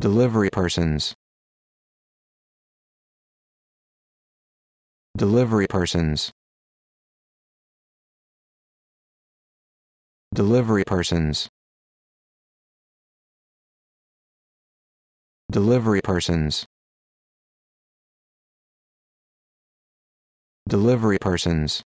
Delivery persons. Delivery persons. Delivery persons. Delivery persons. Delivery persons.